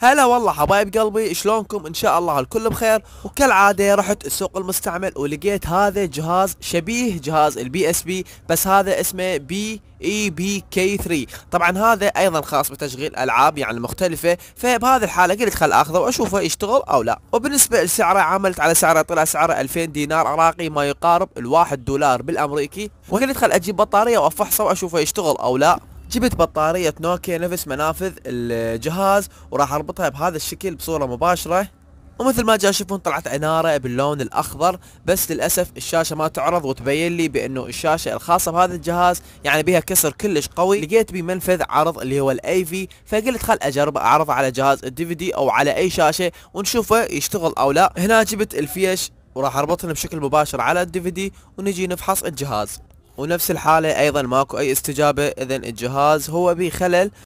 هلا والله حبايب قلبي شلونكم ان شاء الله الكل بخير وكالعاده رحت السوق المستعمل ولقيت هذا جهاز شبيه جهاز البي اس بي بس هذا اسمه بي اي بي كي 3 طبعا هذا ايضا خاص بتشغيل العاب يعني مختلفه فبهذه الحاله قلت خل اخذه واشوفه يشتغل او لا وبالنسبه لسعره عملت على سعره طلع سعره 2000 دينار عراقي ما يقارب الواحد دولار بالامريكي وقلت خل اجيب بطاريه وافحصه واشوفه يشتغل او لا جبت بطارية نوكيا نفس منافذ الجهاز وراح اربطها بهذا الشكل بصورة مباشرة ومثل ما تشوفون طلعت انارة باللون الأخضر بس للأسف الشاشة ما تعرض وتبين لي بأنه الشاشة الخاصة بهذا الجهاز يعني بها كسر كلش قوي لقيت بي منفذ عرض اللي هو الاي في فقلت خل أجرب أعرضه على جهاز الدي في دي أو على أي شاشة ونشوفه يشتغل أو لا هنا جبت الفيش وراح اربطهن بشكل مباشر على الدي في دي ونجي نفحص الجهاز ونفس الحالة ايضا ماكو اي استجابة اذا الجهاز هو بخلل